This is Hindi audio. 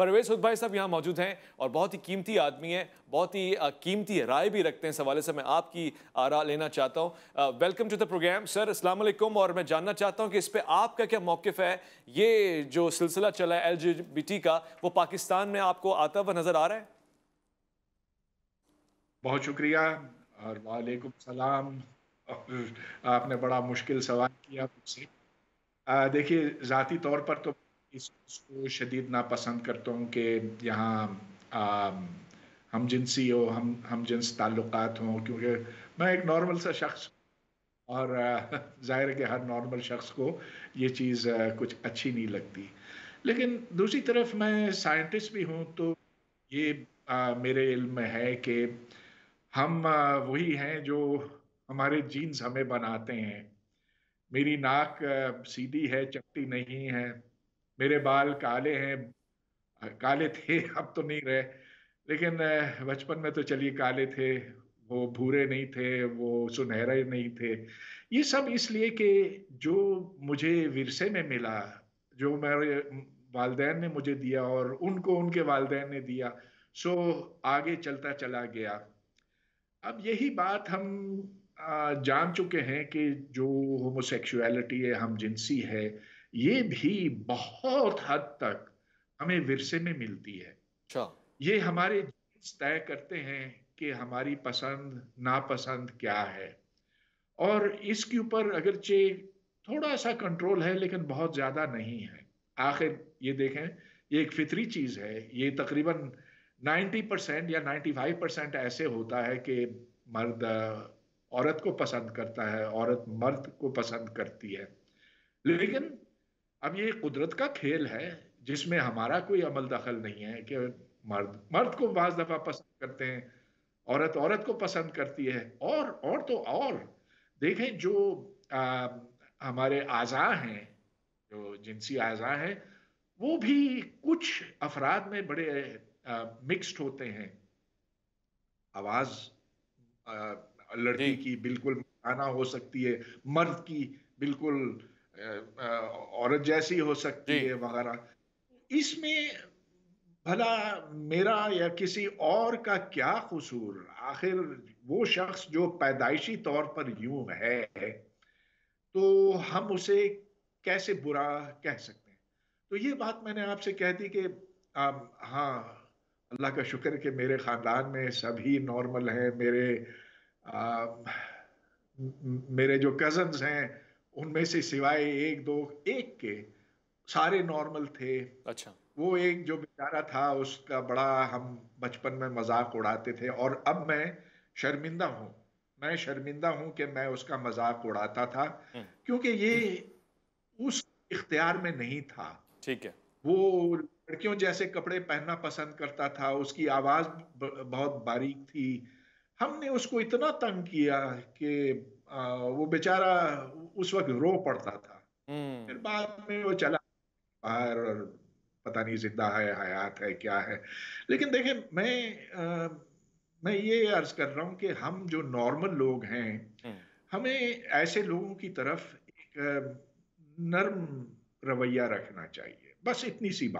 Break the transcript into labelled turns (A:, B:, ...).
A: परवेज हुद भाई साहब यहाँ मौजूद हैं और बहुत ही कीमती आदमी है बहुत ही कीमती राय भी रखते हैं सवाले से मैं आपकी आरा लेना चाहता हूँ welcome to the programme sir Aslam और मैं जानना चाहता हूँ कि इस पर आपका क्या मौक़ है ये जो सिलसिला चला है एल का वो पाकिस्तान में आपको आता हुआ नज़र आ रहा है बहुत शुक्रिया और वालेकुम सलाम आपने बड़ा मुश्किल सवाल किया मुझसे देखिए ज़ाती तौर पर तो इसको शदीद नापसंद करता हूँ कि यहाँ हम जिनसी हो हम हम जिन्स ताल्लुक हों क्योंकि मैं एक नॉर्मल सा शख्स और ज़ाहिर है कि हर नॉर्मल शख्स को ये चीज़ कुछ अच्छी नहीं लगती लेकिन दूसरी तरफ मैं साइंटिस्ट भी हूँ तो ये आ, मेरे इल्म में है कि हम वही हैं जो हमारे जीन्स हमें बनाते हैं मेरी नाक सीधी है चपटी नहीं है मेरे बाल काले हैं काले थे अब तो नहीं रहे लेकिन बचपन में तो चलिए काले थे वो भूरे नहीं थे वो सुनहरे नहीं थे ये सब इसलिए कि जो मुझे विरसे में मिला जो मेरे वालदेन ने मुझे दिया और उनको उनके वालदेन ने दिया सो आगे चलता चला गया अब यही बात हम जान चुके हैं कि जो होमोसेक्सुअलिटी है हम जिनसी है ये भी बहुत हद तक हमें विरसे में मिलती है अच्छा। ये हमारे तय करते हैं कि हमारी पसंद नापसंद क्या है और इसके ऊपर अगरचे थोड़ा सा कंट्रोल है लेकिन बहुत ज़्यादा नहीं है आखिर ये देखें ये एक फितरी चीज़ है ये तकरीबन 90 परसेंट या 95 परसेंट ऐसे होता है कि मर्द औरत को पसंद करता है औरत मर्द को पसंद करती है लेकिन अब ये कुदरत का खेल है जिसमें हमारा कोई अमल दखल नहीं है कि मर्द मर्द को बाज दफ़ा पसंद करते हैं औरत औरत को पसंद करती है और और तो और देखें जो आ, हमारे आज़ा हैं जो जिनसी आज़ा हैं वो भी कुछ अफराद में बड़े मिक्स्ड होते हैं आवाज़ लड़की की बिल्कुल आना हो सकती है मर्द की बिल्कुल औरत जैसी हो सकती है वगैरह इसमें भला मेरा या किसी और का क्या कसूर आखिर वो शख्स जो पैदाइशी तौर पर यूं है तो हम उसे कैसे बुरा कह सकते हैं तो ये बात मैंने आपसे कह दी कि हाँ अल्लाह का शुक्र कि मेरे ख़ानदान में सभी नॉर्मल हैं मेरे आ, मेरे जो कज़न्स हैं उनमें से सिवाय एक दो एक के सारे नॉर्मल थे अच्छा वो एक जो बेचारा था उसका बड़ा हम बचपन में मजाक उड़ाते थे और अब मैं शर्मिंदा हूँ मैं शर्मिंदा हूँ कि मैं उसका मजाक उड़ाता था हम्म। क्योंकि ये उस इख्तियार में नहीं था ठीक है वो लड़कियों जैसे कपड़े पहनना पसंद करता था उसकी आवाज बहुत बारीक थी हमने उसको इतना तंग किया कि वो बेचारा उस वक्त रो पड़ता था हम्म। फिर बाद में वो चला बाहर और पता नहीं जिंदा है हयात है क्या है लेकिन देखें मैं आ, मैं ये अर्ज कर रहा हूँ कि हम जो नॉर्मल लोग हैं हम्म। हमें ऐसे लोगों की तरफ एक नर्म रवैया रखना चाहिए बस इतनी सी बात